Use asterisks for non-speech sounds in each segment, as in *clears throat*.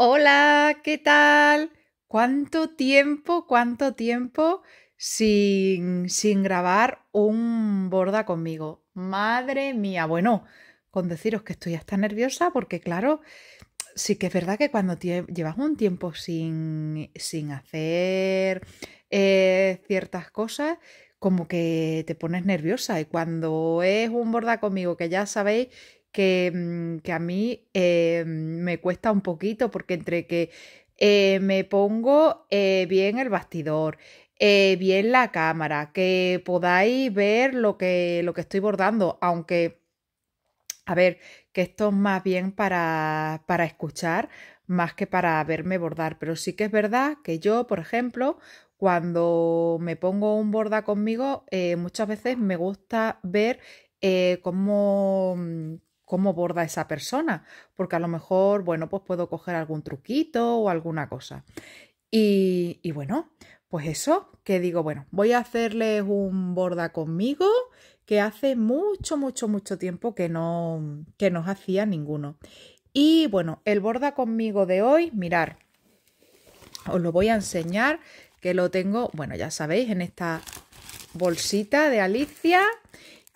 Hola, ¿qué tal? ¿Cuánto tiempo, cuánto tiempo sin, sin grabar un borda conmigo? Madre mía, bueno, con deciros que estoy hasta nerviosa porque claro, sí que es verdad que cuando llevas un tiempo sin, sin hacer eh, ciertas cosas, como que te pones nerviosa y cuando es un borda conmigo que ya sabéis que, mm, que a mí eh, me cuesta un poquito porque entre que eh, me pongo eh, bien el bastidor, bien la cámara, que podáis ver lo que, lo que estoy bordando, aunque, a ver, que esto es más bien para, para escuchar más que para verme bordar, pero sí que es verdad que yo, por ejemplo, cuando me pongo un borda conmigo, muchas veces me gusta ver cómo, mm, cómo borda esa persona, porque a lo mejor, bueno, pues puedo coger algún truquito o alguna cosa. Y, bueno, pues eso, que digo, bueno, voy a hacerles un borda conmigo que hace mucho, mucho, mucho tiempo que no, que no hacía ninguno. Y bueno, el borda conmigo de hoy, mirar, os lo voy a enseñar, que lo tengo, bueno, ya sabéis, en esta bolsita de Alicia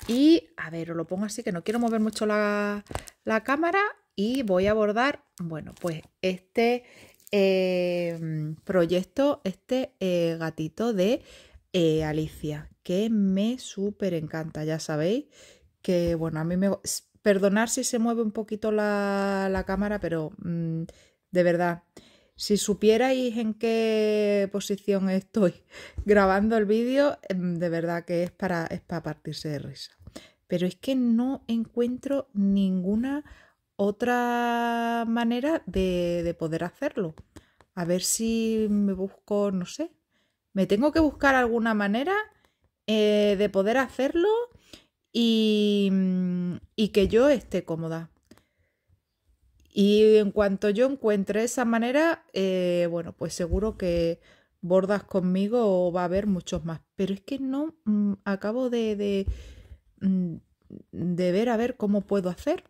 y a ver, os lo pongo así que no quiero mover mucho la, cámara y voy a abordar, bueno, pues este em, proyecto, este eh, gatito de eh, Alicia, que me súper encanta, ya sabéis que, bueno, a mí me... Perdonar si se mueve un poquito la, cámara, pero mm, de verdad, si supierais en qué posición estoy *laughs* grabando el vídeo, em, de verdad que es para, para partirse de risa. Pero es que no encuentro ninguna otra manera de, poder hacerlo. A ver si me busco, no sé. Me tengo que buscar alguna manera eh, de poder hacerlo y, y que yo esté cómoda. Y en cuanto yo encuentre esa manera, eh, bueno, pues seguro que bordas conmigo o va a haber muchos más. Pero es que no mm, acabo de, mm, de, ver a ver cómo puedo hacer.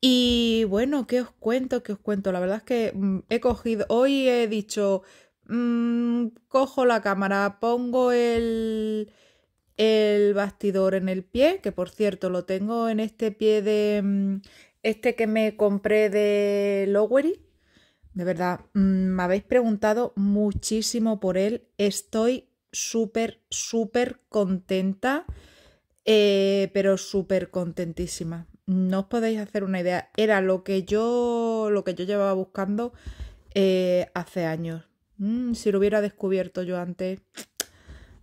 Y bueno, ¿qué os cuento? ¿Qué os cuento? La verdad es que mm, he cogido, hoy he dicho, cojo la cámara, pongo el bastidor en el pie, que por cierto lo tengo en este pie de, este que me compré de Lowery, de verdad, mm, me habéis preguntado muchísimo por él. Estoy súper, súper contenta, eh, pero súper contentísima. No os podéis hacer una idea. Era lo que yo, lo que yo llevaba buscando eh, hace años. Mm, si lo hubiera descubierto yo antes.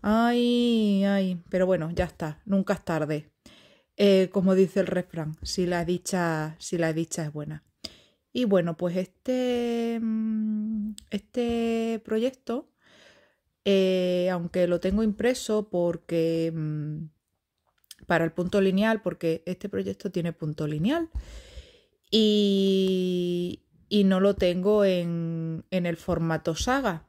Ay, ay. Pero bueno, ya está. Nunca es tarde. Eh, como dice el refrán, si la, dicha, si la dicha es buena. Y bueno, pues este, mm, este proyecto, eh, aunque lo tengo impreso porque mm, para el punto lineal, porque este proyecto tiene punto lineal y, no lo tengo en, el formato saga.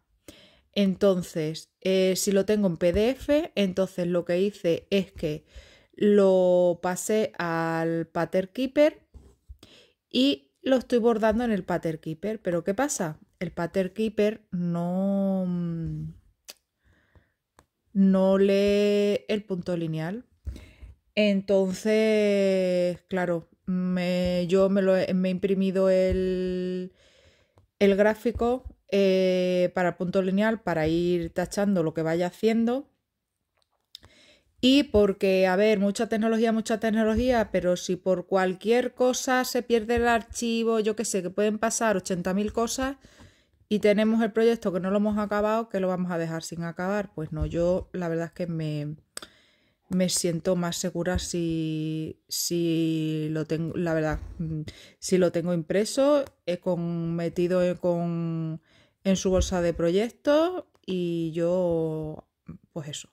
Entonces, eh, si lo tengo en PDF, entonces lo que hice es que lo pasé al pattern keeper y lo estoy bordando en el pattern keeper. Pero ¿qué pasa? El pattern keeper no, mm, no lee el punto lineal. Entonces, claro, yo me, he imprimido el, el gráfico eh, para el punto lineal para ir tachando lo que vaya haciendo y porque, a ver, mucha tecnología, mucha tecnología, pero si por cualquier cosa se pierde el archivo, yo qué sé, que pueden pasar 80.000 cosas y tenemos el proyecto que no lo hemos acabado, que lo vamos a dejar sin acabar. Pues no, yo la verdad es que me, me siento más segura si, si lo tengo, la verdad, mm, si lo tengo impreso, he metido en su bolsa de proyectos y yo, pues eso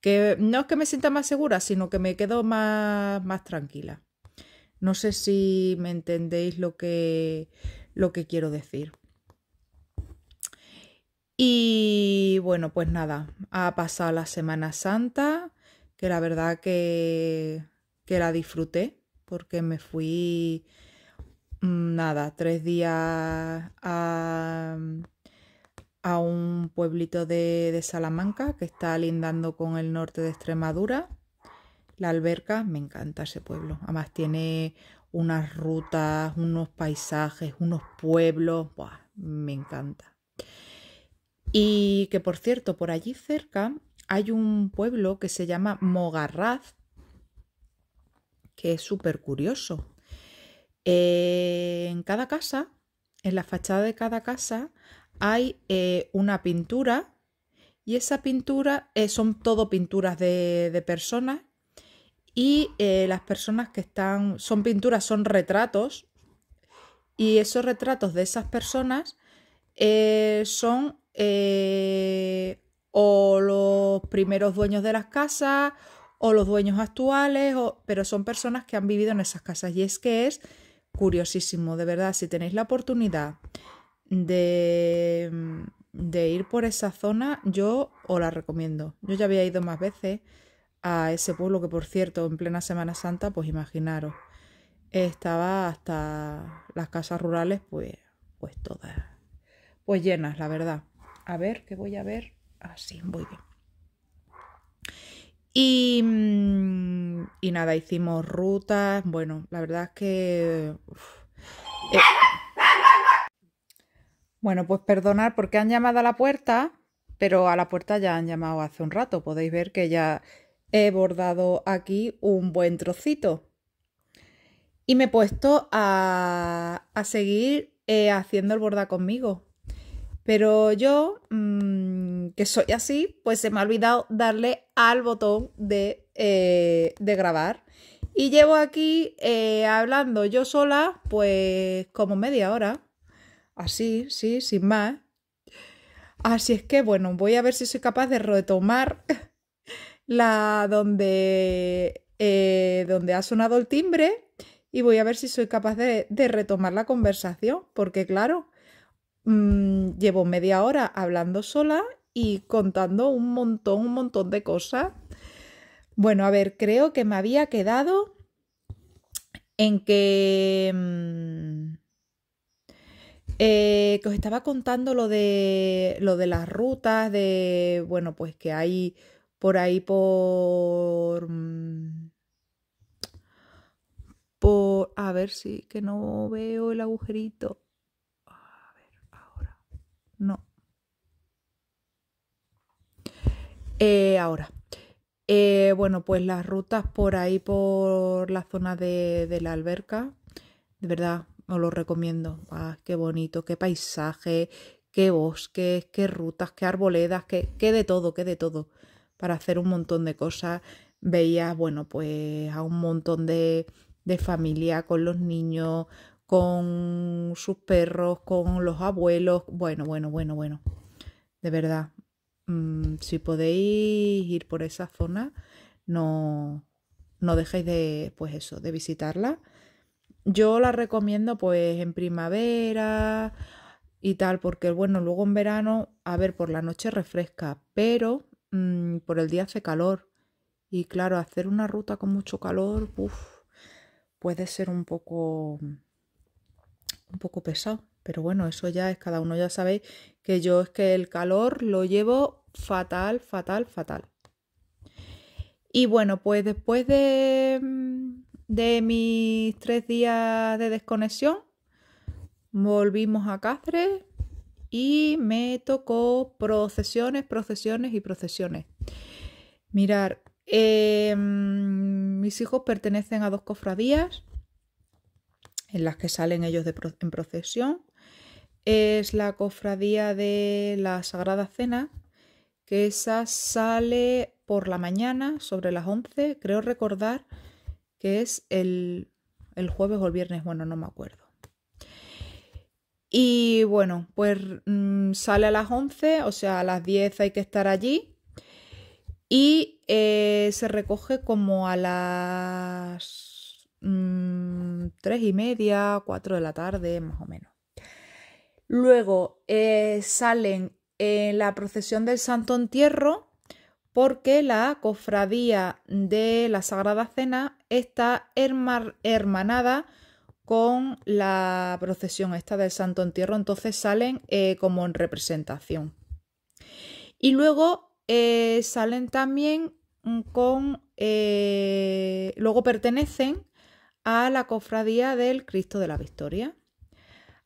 que no es que me sienta más segura, sino que me quedo más, tranquila. No sé si me entendéis lo que, lo que quiero decir. Y bueno, pues nada, ha pasado la Semana Santa, que la verdad que, que la disfruté, porque me fui, mm, nada, tres días a a un pueblito de, de Salamanca que está lindando con el norte de Extremadura. La alberca, me encanta ese pueblo. Además tiene unas rutas, unos paisajes, unos pueblos. Buah, me encanta. Y que por cierto, por allí cerca hay un pueblo que se llama Mogarraz, que es súper curioso. Eh, en cada casa, en la fachada de cada casa, hay eh, una pintura y esa pintura eh, son todo pinturas de, personas y eh, las personas que están, son pinturas, son retratos y esos retratos de esas personas son o los primeros dueños de las casas o los dueños actuales, o, pero son personas que han vivido en esas casas y es que es curiosísimo, de verdad, si tenéis la oportunidad de, ir por esa zona, yo os la recomiendo. Yo ya había ido más veces a ese pueblo que, por cierto, en plena Semana Santa, pues imaginaros, estaba hasta las casas rurales, pues, pues todas, pues llenas, la verdad. A ver, ¿qué voy a ver? Así, muy bien. Y, mm, y, nada, hicimos rutas. Bueno, la verdad es que. Eh, bueno, pues perdonar porque han llamado a la puerta, pero a la puerta ya han llamado hace un rato. Podéis ver que ya he bordado aquí un buen trocito. Y me he puesto a, a seguir eh, haciendo el borda conmigo. Pero yo, mm, que soy así, pues se me ha olvidado darle al botón de, eh, de grabar. Y llevo aquí eh, hablando yo sola, pues como media hora. Así, sí, sin más. Así es que, bueno, voy a ver si soy capaz de retomar *laughs* la donde, eh, donde ha sonado el timbre y voy a ver si soy capaz de, retomar la conversación, porque claro, mm, llevo media hora hablando sola y contando un montón, un montón de cosas. Bueno, a ver, creo que me había quedado en que... Mm, eh, que os estaba contando lo de, lo de las rutas, de, bueno, pues que hay por ahí por... Mm, por... A ver si, que no veo el agujerito. A ver, ahora. No. Eh, ahora. Eh, bueno, pues las rutas por ahí, por la zona de, de la alberca. De verdad, os lo recomiendo. Ah, qué bonito, qué paisaje, qué bosques, qué rutas, qué arboledas, qué, de todo, qué de todo. Para hacer un montón de cosas. Veía, bueno, pues a un montón de, familia con los niños, con sus perros, con los abuelos. Bueno, bueno, bueno, bueno. De verdad, mm, si podéis ir por esa zona, no, no dejéis de, pues eso, de visitarla. Yo la recomiendo pues en primavera y tal, porque bueno, luego en verano, a ver, por la noche refresca, pero mm, por el día hace calor. Y claro, hacer una ruta con mucho calor, puede ser un poco, un poco pesado. Pero bueno, eso ya es, cada uno ya sabéis que yo es que el calor lo llevo fatal, fatal, fatal. Y bueno, pues después de, mm, de mis tres días de desconexión, volvimos a Cáceres y me tocó procesiones, procesiones y procesiones. Mirar, em, mis hijos pertenecen a dos cofradías en las que salen ellos en procesión. Es la cofradía de la Sagrada Cena, que esa sale por la mañana sobre las 11, creo recordar, que es el, el jueves o el viernes, bueno, no me acuerdo. Y bueno, pues mm, sale a las 11, o sea, a las 10 hay que estar allí. Y eh, se recoge como a las 3 mm, y media, 4 de la tarde, más o menos. Luego eh, salen en la procesión del Santo Entierro porque la cofradía de la Sagrada Cena está hermanada con la procesión esta del Santo Entierro, entonces salen eh, como en representación. Y luego eh, salen también mm, con, eh, luego pertenecen a la cofradía del Cristo de la Victoria.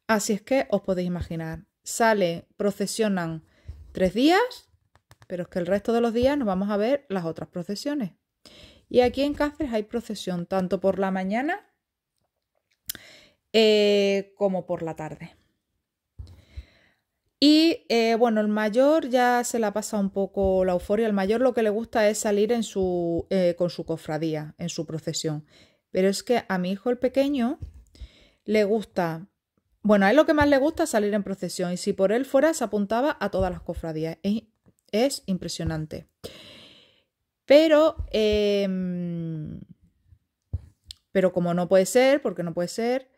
Así es que os podéis imaginar, Sale, procesionan tres días pero es que el resto de los días nos vamos a ver las otras procesiones. Y aquí en Cáceres hay procesión tanto por la mañana eh, como por la tarde. Y eh, bueno, el mayor ya se la pasa un poco la euforia. El mayor lo que le gusta es salir en su, eh, con su cofradía, en su procesión. Pero es que a mi hijo el pequeño le gusta, bueno, a él lo que más le gusta es salir en procesión. Y si por él fuera, se apuntaba a todas las cofradías. Es es impresionante. Pero, em, pero como no puede ser, porque no puede ser,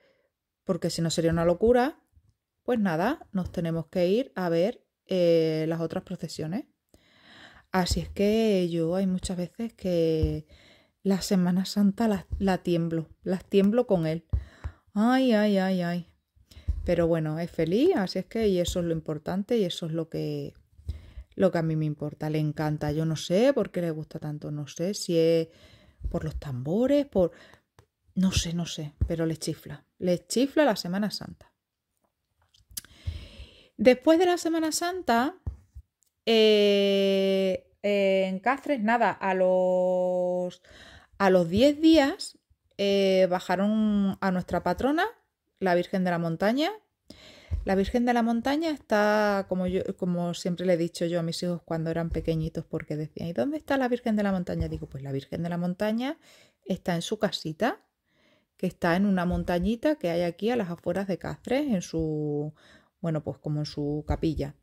porque si no sería una locura, pues nada, nos tenemos que ir a ver eh, las otras procesiones. Así es que yo hay muchas veces que la Semana Santa la, tiemblo, las tiemblo con él. Ay, ay, ay, ay. Pero bueno, es feliz, así es que y eso es lo importante y eso es lo que lo que a mí me importa. Le encanta, yo no sé por qué le gusta tanto, no sé si es por los tambores, por... No sé, no sé, pero le chifla. Le chifla la Semana Santa. Después de la Semana Santa, eh, eh, en Cáceres, nada, a los, a los 10 días eh, bajaron a nuestra patrona, la Virgen de la Montaña, la Virgen de la Montaña está, como, yo, como siempre le he dicho yo a mis hijos cuando eran pequeñitos, porque decían, ¿y dónde está la Virgen de la Montaña? Digo, pues la Virgen de la Montaña está en su casita, que está en una montañita que hay aquí a las afueras de Cáceres, en su, bueno, pues como en su capilla.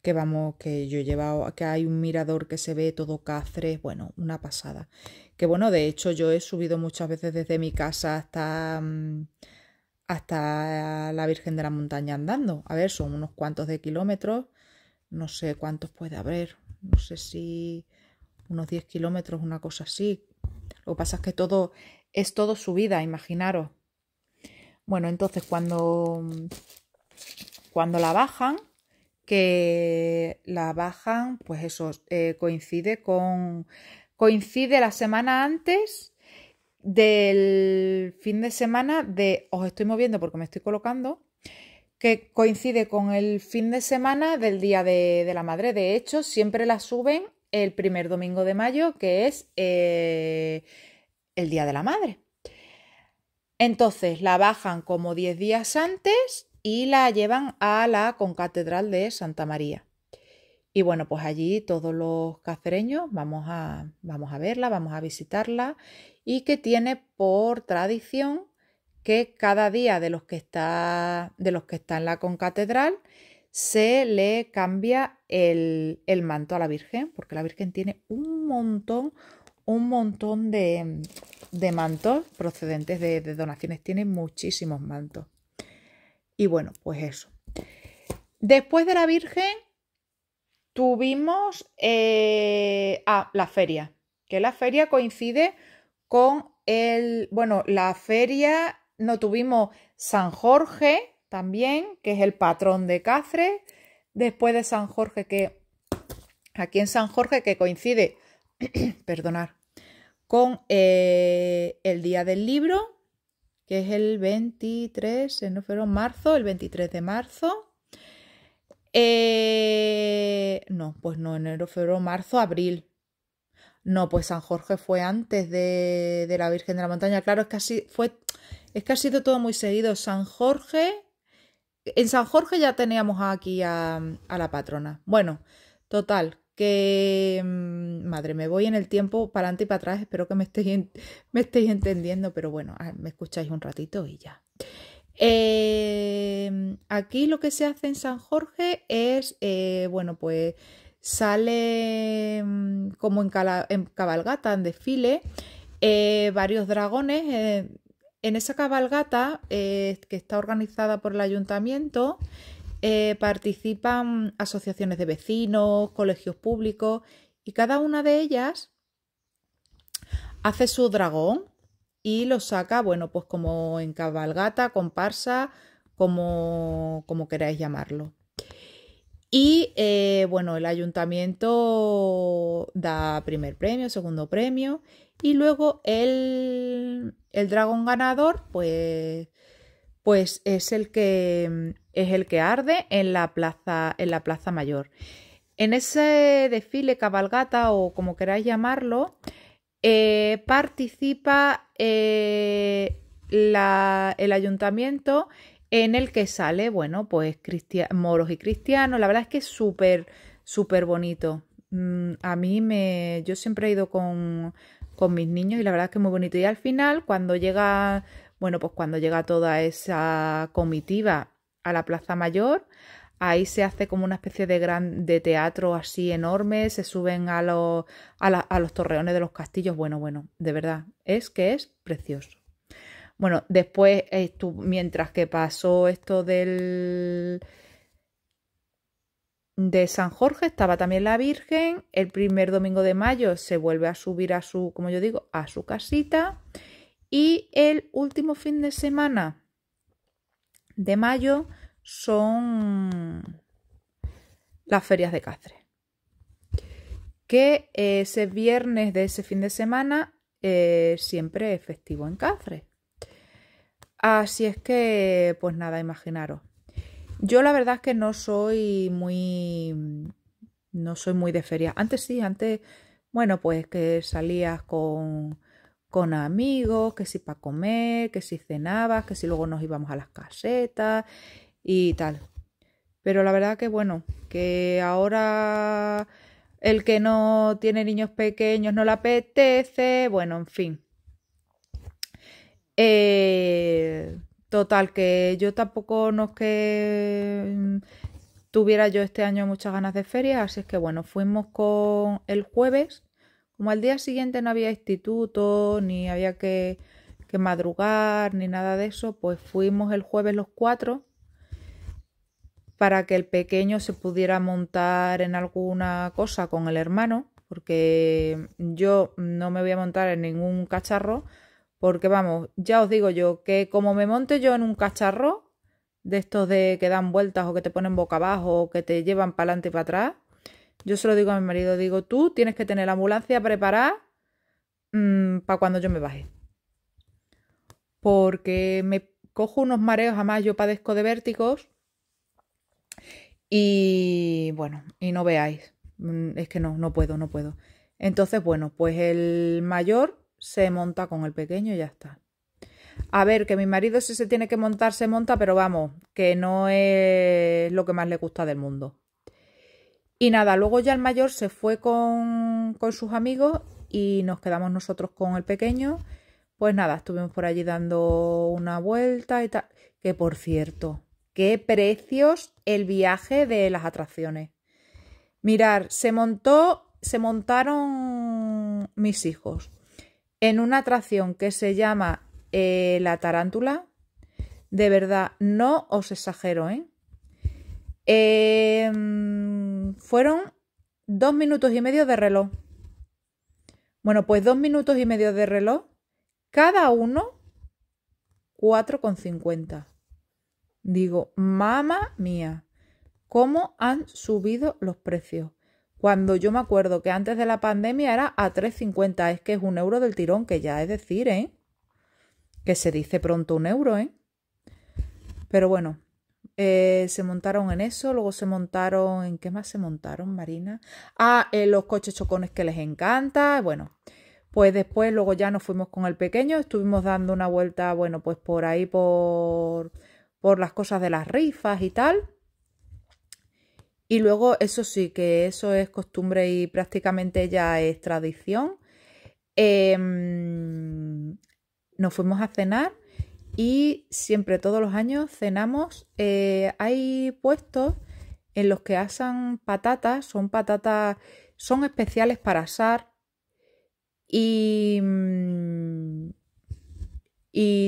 Que vamos, que yo he llevado, que hay un mirador que se ve todo Cáceres, bueno, una pasada. Que bueno, de hecho yo he subido muchas veces desde mi casa hasta... Mm, hasta la Virgen de la Montaña andando. A ver, son unos cuantos de kilómetros, no sé cuántos puede haber, no sé si unos 10 kilómetros, una cosa así. Lo que pasa es que todo es todo subida, imaginaros. Bueno, entonces cuando, cuando la bajan, que la bajan, pues eso eh, coincide con coincide la semana antes del fin de semana de os estoy moviendo porque me estoy colocando, que coincide con el fin de semana del Día de, de la Madre. De hecho, siempre la suben el primer domingo de mayo, que es eh, el Día de la Madre. Entonces la bajan como 10 días antes y la llevan a la concatedral de Santa María. Y bueno, pues allí todos los cacereños vamos a, vamos a verla, vamos a visitarla y que tiene por tradición que cada día de los que está, de los que está en la concatedral se le cambia el, el manto a la Virgen, porque la Virgen tiene un montón, un montón de, de mantos procedentes de, de donaciones, tiene muchísimos mantos. Y bueno, pues eso. Después de la Virgen Tuvimos eh, ah, la feria, que la feria coincide con el, bueno, la feria, no tuvimos San Jorge también, que es el patrón de Cáceres, después de San Jorge, que aquí en San Jorge, que coincide, *clears throat* perdonar, con eh, el Día del Libro, que es el 23, no, fueron marzo, el 23 de marzo. Eh, no, pues no, enero, febrero, marzo, abril. No, pues San Jorge fue antes de, de la Virgen de la Montaña. Claro, es que, fue, es que ha sido todo muy seguido. San Jorge. En San Jorge ya teníamos aquí a, la patrona. Bueno, total, que mm, madre, me voy en el tiempo para adelante y para atrás, espero que me *laughs* me estéis entendiendo, pero bueno, ah, me escucháis un ratito y ya. Em, aquí lo que se hace en San Jorge es, eh, bueno, pues sale mm, como en, cabalgata, en desfile, eh, varios dragones. Eh, en esa cabalgata que está organizada por el ayuntamiento, participan asociaciones de vecinos, colegios públicos y cada una de ellas hace su dragón y lo saca, bueno, pues como en cabalgata, comparsa, como, como queráis llamarlo. Y eh, bueno, el ayuntamiento da primer premio, segundo premio y luego el, el dragón ganador, pues, pues es, el que, es el que arde en la plaza, en la plaza mayor. En ese desfile cabalgata o como queráis llamarlo, eh, participa eh, la, el ayuntamiento en el que sale, bueno, pues moros y cristianos. La verdad es que es súper, súper bonito. Mm, a mí me, yo siempre he ido con, con mis niños y la verdad es que es muy bonito. Y al final, cuando llega, bueno, pues cuando llega toda esa comitiva a la Plaza Mayor, Ahí se hace como una especie de gran de teatro así enorme, se suben a los, a, los torreones de los castillos. Bueno, bueno, de verdad, es que es precioso. Bueno, después, mientras que pasó esto del de San Jorge estaba también la Virgen. El primer domingo de mayo se vuelve a subir a su, como yo digo, a su casita. Y el último fin de semana de mayo son las ferias de Cáceres. Que ese viernes de ese fin de semana eh, siempre es festivo en Cáceres. Así es que, pues nada, imaginaros. Yo la verdad es que no soy muy. No soy muy de feria. Antes sí, antes, bueno, pues que salías con, con amigos, que si para comer, que si cenabas, que si luego nos íbamos a las casetas y tal. Pero la verdad que bueno, que ahora el que no tiene niños pequeños no le apetece, bueno, en fin. Eh, total, que yo tampoco no es que tuviera yo este año muchas ganas de feria, así es que bueno, fuimos con el jueves. Como al día siguiente no había instituto, ni había que, que madrugar, ni nada de eso, pues fuimos el jueves los cuatro para que el pequeño se pudiera montar en alguna cosa con el hermano, porque yo no me voy a montar en ningún cacharro, porque vamos, ya os digo yo que como me monte yo en un cacharro, de estos de que dan vueltas o que te ponen boca abajo o que te llevan para adelante y para atrás, yo se lo digo a mi marido, digo, tú tienes que tener la ambulancia preparada mm, para cuando yo me baje. Porque me cojo unos mareos, además yo padezco de vértigos y bueno, y no veáis, mm, es que no, no puedo, no puedo. Entonces, bueno, pues el mayor se monta con el pequeño y ya está. A ver, que mi marido si se tiene que montar, se monta, pero vamos, que no es lo que más le gusta del mundo. Y nada, luego ya el mayor se fue con, con sus amigos y nos quedamos nosotros con el pequeño. Pues nada, estuvimos por allí dando una vuelta y tal. Que por cierto, Qué precios el viaje de las atracciones. Mirar, se montó, se montaron mis hijos en una atracción que se llama eh, La Tarántula. De verdad, no os exagero, ¿eh? Em, fueron dos minutos y medio de reloj. Bueno, pues dos minutos y medio de reloj, cada uno 4,50. Digo, mamá mía, ¿cómo han subido los precios? Cuando yo me acuerdo que antes de la pandemia era a 3,50, es que es un euro del tirón, que ya es decir, ¿eh? Que se dice pronto un euro, ¿eh? Pero bueno, eh, se montaron en eso, luego se montaron, ¿en qué más se montaron, Marina? Ah, los coches chocones que les encanta, bueno. Pues después, luego ya nos fuimos con el pequeño, estuvimos dando una vuelta, bueno, pues por ahí, por por las cosas de las rifas y tal. Y luego, eso sí, que eso es costumbre y prácticamente ya es tradición. Em, nos fuimos a cenar y siempre, todos los años, cenamos. Eh, hay puestos en los que asan patatas, son patatas, son especiales para asar y, mm,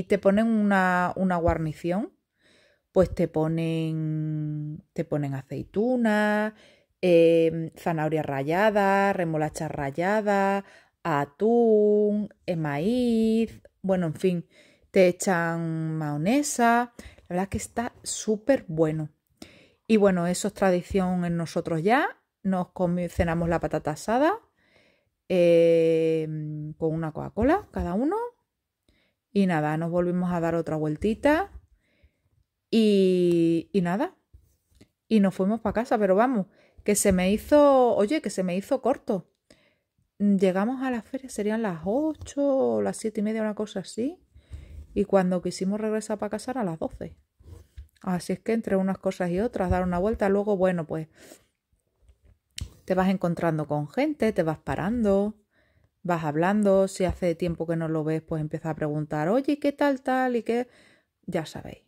te ponen una guarnición pues te ponen, te ponen aceitunas, em, eh, zanahorias ralladas, remolachas atún, maíz, bueno, en fin, te echan mayonesa. La verdad es que está súper bueno. Y bueno, eso es tradición en nosotros ya. Nos cenamos la patata asada em, con una Coca-Cola cada uno. Y nada, nos volvimos a dar otra vueltita y, nada, y nos fuimos para casa, pero vamos, que se me hizo, oye, que se me hizo corto. Llegamos a la feria, serían las 8 o las siete y media, una cosa así. Y cuando quisimos regresar para casa era a las 12. Así es que entre unas cosas y otras, dar una vuelta, luego, bueno, pues te vas encontrando con gente, te vas parando, vas hablando, si hace tiempo que no lo ves, pues empieza a preguntar, oye, ¿qué tal tal? Y qué, ya sabéis.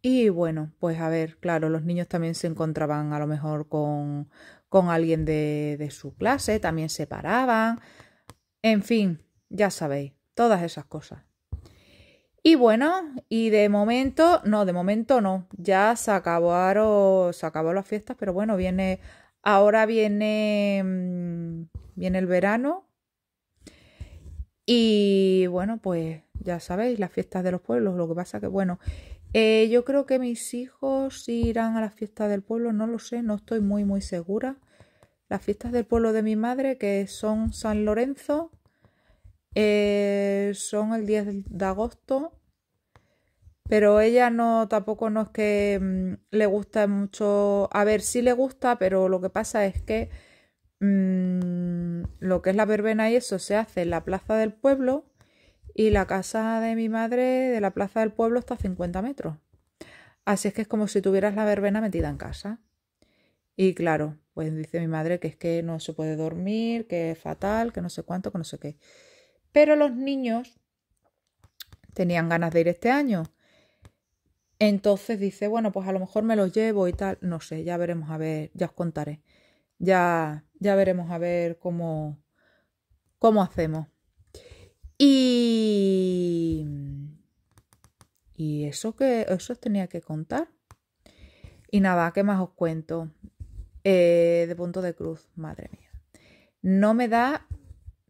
Y bueno, pues a ver, claro, los niños también se encontraban a lo mejor con, con alguien de, de su clase, también se paraban, en fin, ya sabéis, todas esas cosas. Y bueno, y de momento, no, de momento no, ya se acabaron, se acabó las fiestas, pero bueno, viene, ahora viene, mm, viene el verano. Y bueno, pues ya sabéis, las fiestas de los pueblos, lo que pasa que bueno, eh, yo creo que mis hijos irán a las fiestas del pueblo, no lo sé, no estoy muy muy segura. Las fiestas del pueblo de mi madre, que son San Lorenzo, eh, son el 10 de agosto, pero ella no, tampoco no es que mm, le gusta mucho, a ver, sí le gusta, pero lo que pasa es que mm, lo que es la verbena y eso se hace en la plaza del pueblo y la casa de mi madre de la plaza del pueblo está a 50 metros. Así es que es como si tuvieras la verbena metida en casa. Y claro, pues dice mi madre que es que no se puede dormir, que es fatal, que no sé cuánto, que no sé qué. Pero los niños tenían ganas de ir este año. Entonces dice, bueno, pues a lo mejor me los llevo y tal. No sé, ya veremos a ver, ya os contaré. Ya, ya veremos a ver cómo, cómo hacemos. Y, y eso que eso tenía que contar. Y nada, ¿qué más os cuento? Eh, de punto de cruz, madre mía. No me da,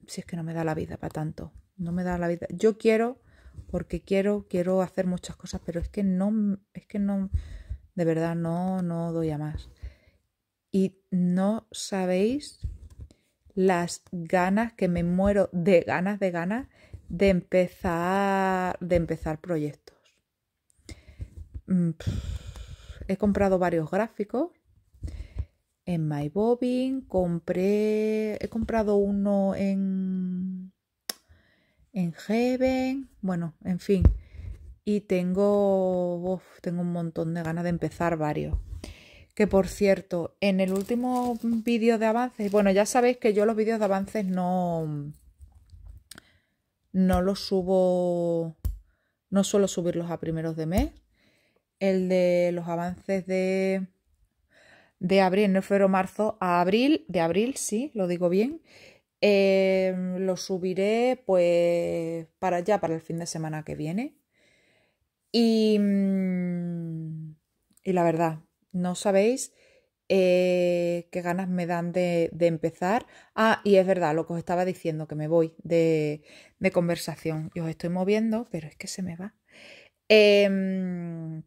si es que no me da la vida para tanto. No me da la vida. Yo quiero, porque quiero, quiero hacer muchas cosas, pero es que no, es que no, de verdad no, no doy a más. Y no sabéis las ganas, que me muero de ganas, de ganas, de empezar, de empezar proyectos. Mm, he comprado varios gráficos en MyBobin, compré, he comprado uno en, en Heaven, bueno, en fin. Y tengo, tengo un montón de ganas de empezar varios. Que por cierto, en el último vídeo de avances, bueno, ya sabéis que yo los vídeos de avances no, no los subo, no suelo subirlos a primeros de mes. El de los avances de, de abril, no febrero, marzo, a abril, de abril, sí, lo digo bien. Eh, lo subiré pues para ya, para el fin de semana que viene. Y, mm, y la verdad, no sabéis eh, qué ganas me dan de, empezar. Ah, y es verdad lo que os estaba diciendo, que me voy de, de conversación. Yo os estoy moviendo, pero es que se me va. Em,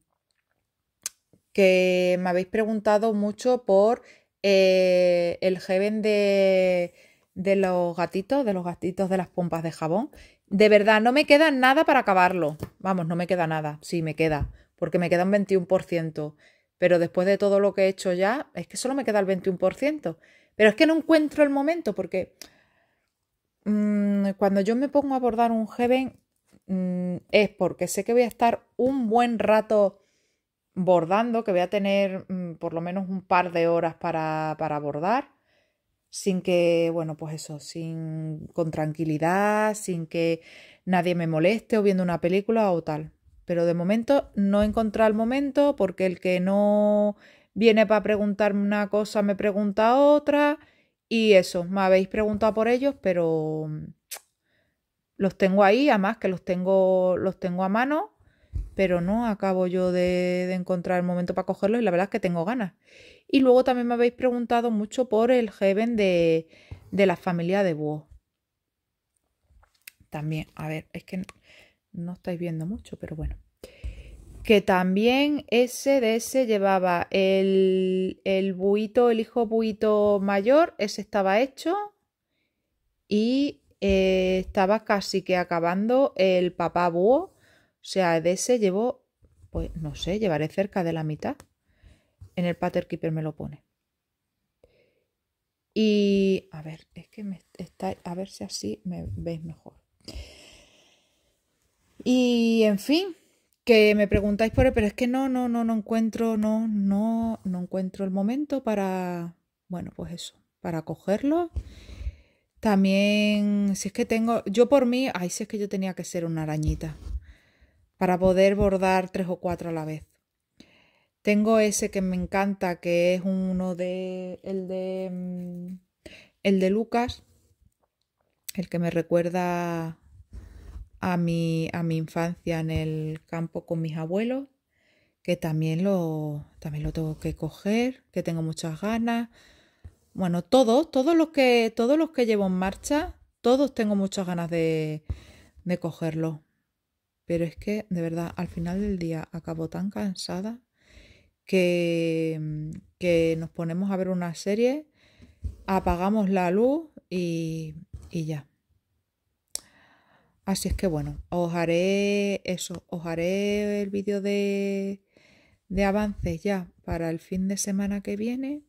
que me habéis preguntado mucho por eh, el heaven de, de los gatitos, de los gatitos de las pompas de jabón. De verdad, no me queda nada para acabarlo. Vamos, no me queda nada. Sí, me queda, porque me queda un 21% pero después de todo lo que he hecho ya, es que solo me queda el 21%. Pero es que no encuentro el momento porque mm, cuando yo me pongo a bordar un Heaven mm, es porque sé que voy a estar un buen rato bordando, que voy a tener mm, por lo menos un par de horas para, para bordar sin que, bueno, pues eso, sin, con tranquilidad, sin que nadie me moleste o viendo una película o tal pero de momento no he encontrado el momento porque el que no viene para preguntarme una cosa me pregunta otra y eso, me habéis preguntado por ellos, pero mm, los tengo ahí, además que los tengo, los tengo a mano, pero no acabo yo de, encontrar el momento para cogerlos y la verdad es que tengo ganas. Y luego también me habéis preguntado mucho por el Heaven de, de la familia de Búho. También, a ver, es que no estáis viendo mucho, pero bueno. Que también ese de ese llevaba el, el buito, el hijo buito mayor, ese estaba hecho. Y eh, estaba casi que acabando el papá búho. O sea, de ese llevó, pues no sé, llevaré cerca de la mitad. En el Pater Keeper me lo pone. Y a ver, es que está, a ver si así me veis mejor. Y en fin, que me preguntáis por él, pero es que no, no, no, no encuentro, no, no, no encuentro el momento para, bueno, pues eso, para cogerlo. También, si es que tengo, yo por mí, ay, si es que yo tenía que ser una arañita para poder bordar tres o cuatro a la vez. Tengo ese que me encanta, que es uno de, el de, mm, el de Lucas, el que me recuerda a mi, a mi infancia en el campo con mis abuelos, que también lo, también lo tengo que coger, que tengo muchas ganas. Bueno, todos, todos los que, todos los que llevo en marcha, todos tengo muchas ganas de, de cogerlo. Pero es que, de verdad, al final del día acabo tan cansada que, que nos ponemos a ver una serie, apagamos la luz y, y ya. Así es que bueno, os haré eso, os haré el vídeo de, avances ya para el fin de semana que viene.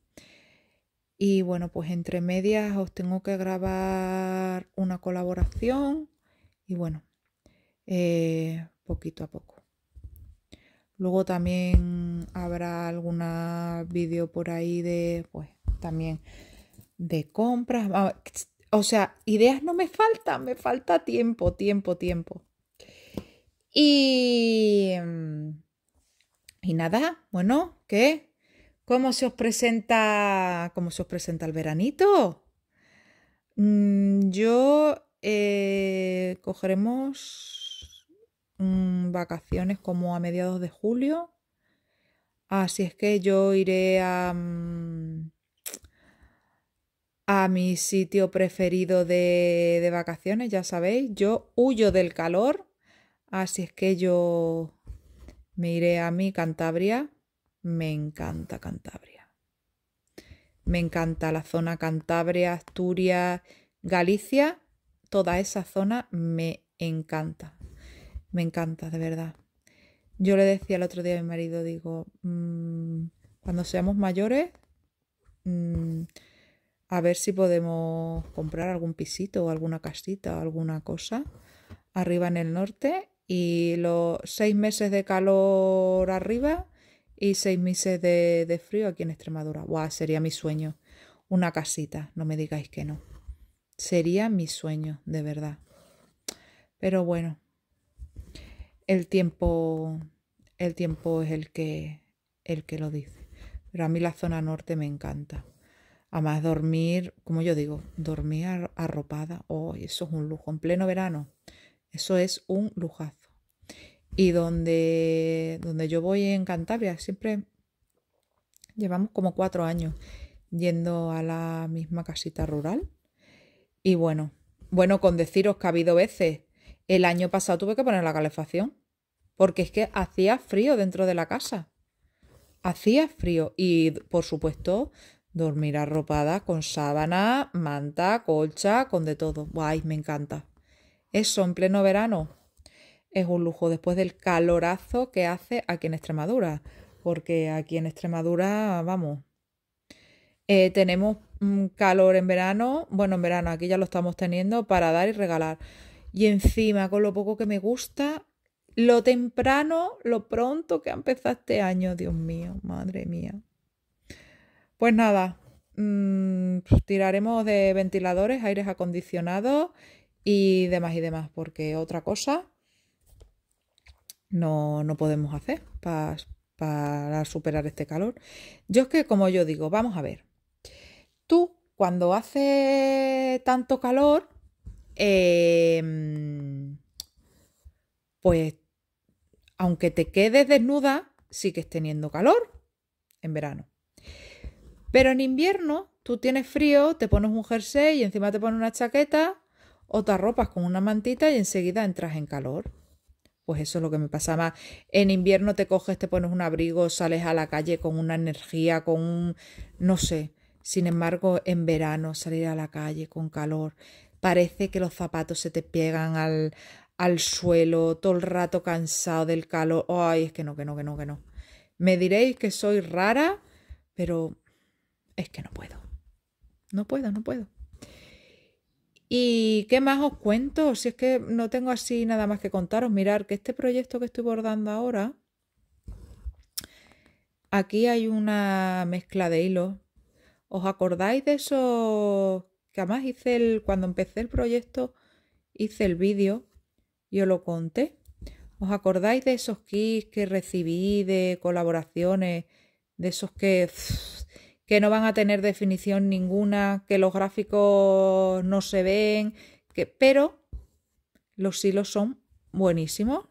Y bueno, pues entre medias os tengo que grabar una colaboración y bueno, eh, poquito a poco. Luego también habrá algún vídeo por ahí de, pues también de compras. Ah, o sea, ideas no me faltan, me falta tiempo, tiempo, tiempo. Y, mm, y nada, bueno, ¿qué? ¿Cómo se os presenta, cómo se os presenta el veranito? Mm, yo eh, cogeremos mm, vacaciones como a mediados de julio. Así es que yo iré a a mi sitio preferido de, vacaciones, ya sabéis. Yo huyo del calor, así es que yo me iré a mi Cantabria. Me encanta Cantabria. Me encanta la zona Cantabria, Asturias, Galicia. Toda esa zona me encanta. Me encanta, de verdad. Yo le decía el otro día a mi marido, digo, mm, cuando seamos mayores, mm, a ver si podemos comprar algún pisito o alguna casita o alguna cosa arriba en el norte y los seis meses de calor arriba y seis meses de, frío aquí en Extremadura. Buah, sería mi sueño. Una casita, no me digáis que no. Sería mi sueño, de verdad. Pero bueno, el tiempo, el tiempo es el que, el que lo dice. Pero a mí la zona norte me encanta. Además, dormir, como yo digo, dormir arropada, oh, eso es un lujo. En pleno verano, eso es un lujazo. Y donde, donde yo voy en Cantabria, siempre llevamos como cuatro años yendo a la misma casita rural. Y bueno, bueno, con deciros que ha habido veces, el año pasado tuve que poner la calefacción, porque es que hacía frío dentro de la casa. Hacía frío y, por supuesto, Dormir arropada con sábana, manta, colcha, con de todo. Guay, me encanta. Eso en pleno verano es un lujo después del calorazo que hace aquí en Extremadura. Porque aquí en Extremadura, vamos, eh, tenemos calor en verano. Bueno, en verano aquí ya lo estamos teniendo para dar y regalar. Y encima, con lo poco que me gusta, lo temprano, lo pronto que ha empezado este año. Dios mío, madre mía. Pues nada, mm, tiraremos de ventiladores, aires acondicionados y demás y demás, porque otra cosa no, no podemos hacer para, superar este calor. Yo es que, como yo digo, vamos a ver, tú cuando hace tanto calor, em, pues aunque te quedes desnuda, sigues teniendo calor en verano. Pero en invierno tú tienes frío, te pones un jersey y encima te pones una chaqueta o te arropas con una mantita y enseguida entras en calor. Pues eso es lo que me pasa más. En invierno te coges, te pones un abrigo, sales a la calle con una energía, con un... no sé. Sin embargo, en verano salir a la calle con calor, parece que los zapatos se te pegan al, al suelo, todo el rato cansado del calor. Ay, es que no, que no, que no, que no. Me diréis que soy rara, pero es que no puedo. No puedo, no puedo. ¿Y qué más os cuento? Si es que no tengo así nada más que contaros. Mirar que este proyecto que estoy bordando ahora, aquí hay una mezcla de hilos. ¿Os acordáis de eso? Que además hice el, cuando empecé el proyecto, hice el vídeo, y os lo conté. ¿Os acordáis de esos kits que recibí de colaboraciones? De esos que que no van a tener definición ninguna, que los gráficos no se ven, que, pero los hilos son buenísimos,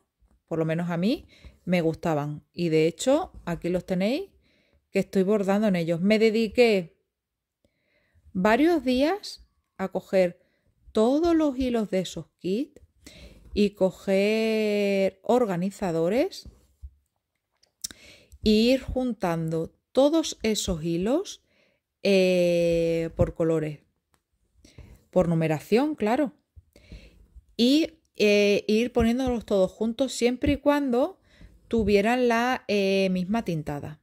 por lo menos a mí me gustaban. Y de hecho, aquí los tenéis, que estoy bordando en ellos. Me dediqué varios días a coger todos los hilos de esos kits y coger organizadores e ir juntando todos esos hilos eh, por colores, por numeración, claro. Y eh, ir poniéndolos todos juntos siempre y cuando tuvieran la eh, misma tintada.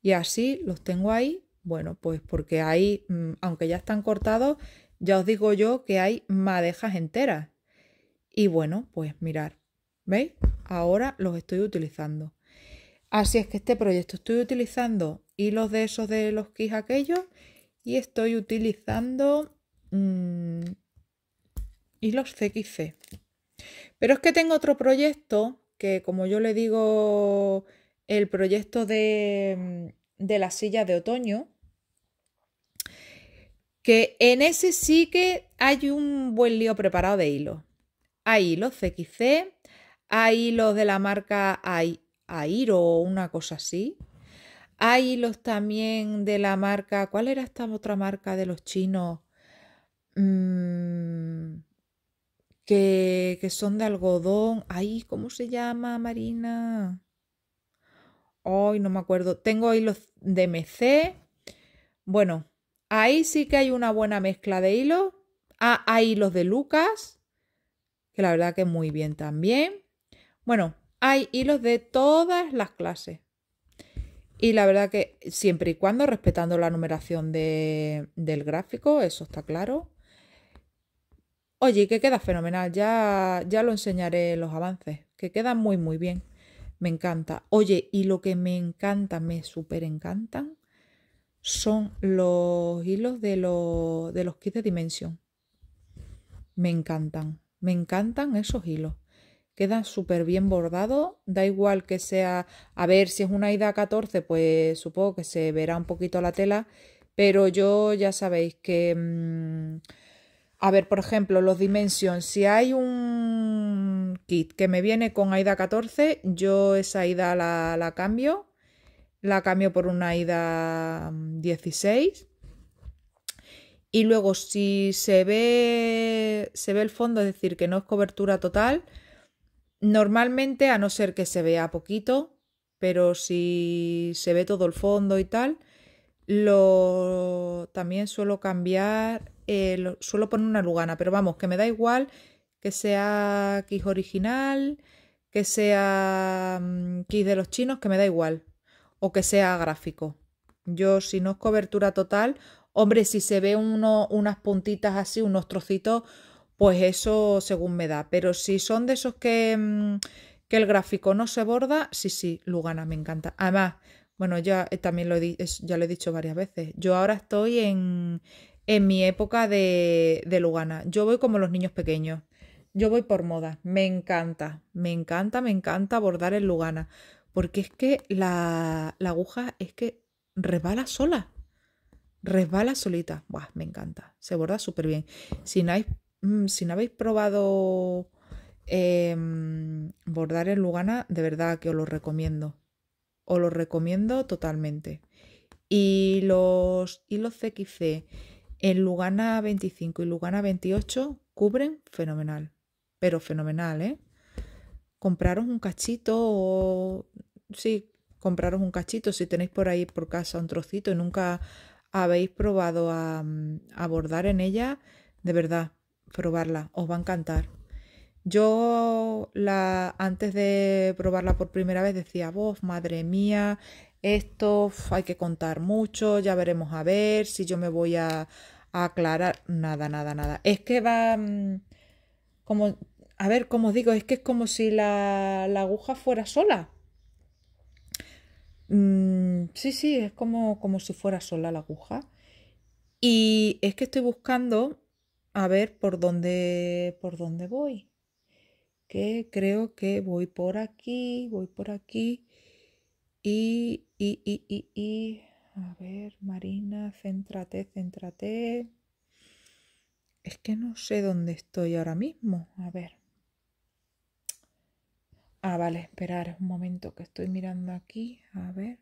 Y así los tengo ahí, bueno, pues porque hay mm, aunque ya están cortados, ya os digo yo que hay madejas enteras. Y bueno, pues mirar, ¿veis? Ahora los estoy utilizando. Así es que este proyecto estoy utilizando hilos de esos de los kits aquellos y estoy utilizando mm, hilos CXC. Pero es que tengo otro proyecto que como yo le digo el proyecto de, mm, de la silla de otoño, que en ese sí que hay un buen lío preparado de hilos. Hay hilos CXC, hay hilos de la marca hay a o una cosa así. Hay hilos también de la marca, ¿cuál era esta otra marca de los chinos? Mm, que, que son de algodón. Ay, ¿cómo se llama, Marina? Hoy no me acuerdo. Tengo hilos de MC. Bueno, ahí sí que hay una buena mezcla de hilos. Ah, hay hilos de Lucas, que la verdad que muy bien también. Bueno, hay hilos de todas las clases. Y la verdad que siempre y cuando respetando la numeración del gráfico, eso está claro. Oye, que queda fenomenal, ya, ya lo enseñaré los avances, que quedan muy muy bien. Me encanta. Oye, y lo que me encanta, me súper encantan, son los hilos de los, de los kits de dimensión. Me encantan, me encantan esos hilos queda súper bien bordado. Da igual que sea, a ver, si es una ida 14, pues supongo que se verá un poquito la tela, pero yo ya sabéis que... Mm, a ver, por ejemplo, los dimensiones si hay un kit que me viene con ida 14, yo esa ida la, cambio, la cambio por una ida 16 mm, y luego si se ve, se ve el fondo, es decir, que no es cobertura total, Normalmente, a no ser que se vea poquito, pero si se ve todo el fondo y tal, lo también suelo cambiar, eh, suelo poner una lugana, pero vamos, que me da igual que sea Kiss original, que sea mm, Kiss de los chinos, que me da igual, o que sea gráfico. Yo, si no es cobertura total, hombre, si se ve uno, unas puntitas así, unos trocitos, pues eso según me da. Pero si son de esos que, mm, que el gráfico no se borda, sí, sí, Lugana, me encanta. Además, bueno, ya eh, también lo he, ya he dicho varias veces, yo ahora estoy en, en mi época de, de Lugana. Yo voy como los niños pequeños. Yo voy por moda. Me encanta, me encanta, me encanta bordar en Lugana. Porque es que la, la aguja es que resbala sola. Resbala solita. Buah, me encanta. Se borda súper bien. Si no, hay, Mm, si no habéis probado em, bordar en Lugana, de verdad que os lo recomiendo. Os lo recomiendo totalmente. Y los hilos CXC en Lugana 25 y Lugana 28 cubren fenomenal. Pero fenomenal, ¿eh? Compraros un cachito o... Sí, compraros un cachito si tenéis por ahí por casa un trocito y nunca habéis probado a bordar en ella, de verdad, probarla, os va a encantar. Yo la, antes de probarla por primera vez decía, vos, madre mía, esto hay que contar mucho, ya veremos a ver si yo me voy a, aclarar. Nada, nada, nada. Es que va mm, como, a ver, como os digo, es que es como si la, la aguja fuera sola. Mm, sí, sí, es como, como si fuera sola la aguja. Y es que estoy buscando a ver por dónde, por dónde voy. Que creo que voy por aquí, voy por aquí. Y, y, y, y, y. A ver, Marina, céntrate, céntrate. Es que no sé dónde estoy ahora mismo. A ver. Ah, vale, esperar un momento que estoy mirando aquí. A ver.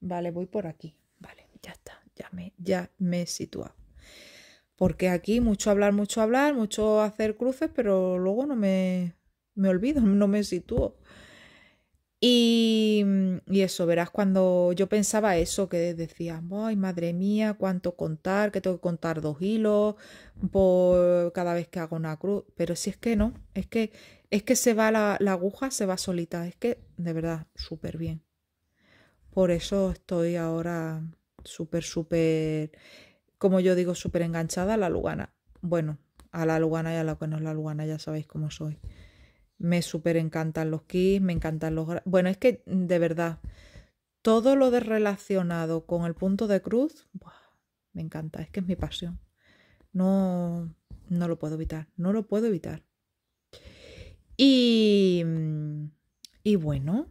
Vale, voy por aquí. Vale, ya está. Ya me, ya me he situado. Porque aquí mucho hablar, mucho hablar, mucho hacer cruces, pero luego no me, olvido, *laughs* no me sitúo. Y, y, eso, verás, cuando yo pensaba eso, que decía, ay, madre mía, cuánto contar, que tengo que contar dos hilos por cada vez que hago una cruz. Pero si es que no, es que, es que se va la, la aguja, se va solita. Es que, de verdad, súper bien. Por eso estoy ahora súper, súper como yo digo, súper enganchada a la Lugana. Bueno, a la Lugana y a la que no es la Lugana, ya sabéis cómo soy. Me súper encantan los kits, me encantan los... Bueno, es que de verdad, todo lo de relacionado con el punto de cruz, me encanta, es que es mi pasión. No, no lo puedo evitar, no lo puedo evitar. Y, y bueno,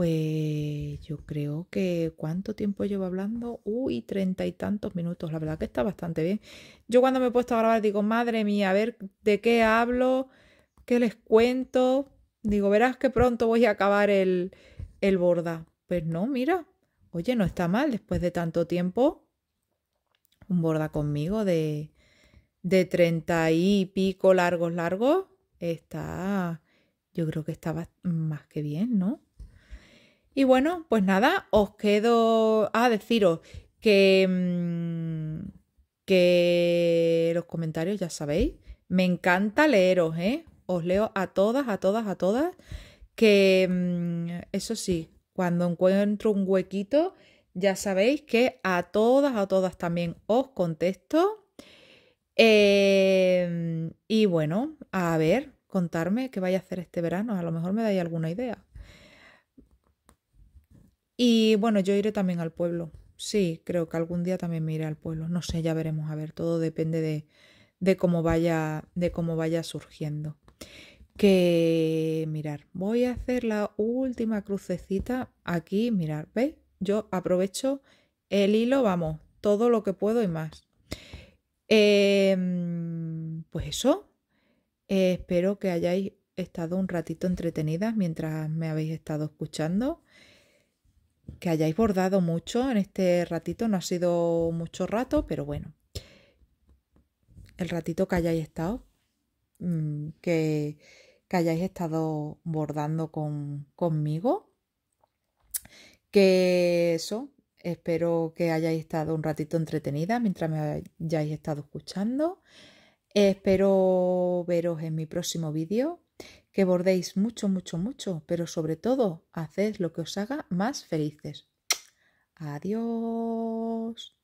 pues yo creo que cuánto tiempo llevo hablando, uy, treinta y tantos minutos, la verdad que está bastante bien. Yo cuando me he puesto a grabar digo, madre mía, a ver de qué hablo, qué les cuento. Digo, verás que pronto voy a acabar el, el borda. Pues no, mira, oye, no está mal después de tanto tiempo. Un borda conmigo de, de y pico largos, largos. Está, yo creo que estaba más que bien, ¿no? Y bueno, pues nada, os quedo a deciros que, mm, que los comentarios ya sabéis. Me encanta leeros, ¿eh? Os leo a todas, a todas, a todas. Que mm, eso sí, cuando encuentro un huequito, ya sabéis que a todas, a todas también os contesto. Em, y bueno, a ver, contarme qué vais a hacer este verano. A lo mejor me dais alguna idea. Y bueno, yo iré también al pueblo. Sí, creo que algún día también me iré al pueblo. No sé, ya veremos. A ver, todo depende de, cómo vaya, de cómo vaya surgiendo. Que mirar, voy a hacer la última crucecita aquí. Mirar, ¿veis? Yo aprovecho el hilo, vamos, todo lo que puedo y más. Em, pues eso. espero que hayáis estado un ratito entretenidas mientras me habéis estado escuchando que hayáis bordado mucho en este ratito. No ha sido mucho rato, pero bueno. El ratito que hayáis estado, mm, que, hayáis estado bordando conmigo. Que eso, espero que hayáis estado un ratito entretenida mientras me hayáis estado escuchando. Espero veros en mi próximo vídeo que bordéis mucho, mucho, mucho, pero sobre todo haced lo que os haga más felices. Adiós.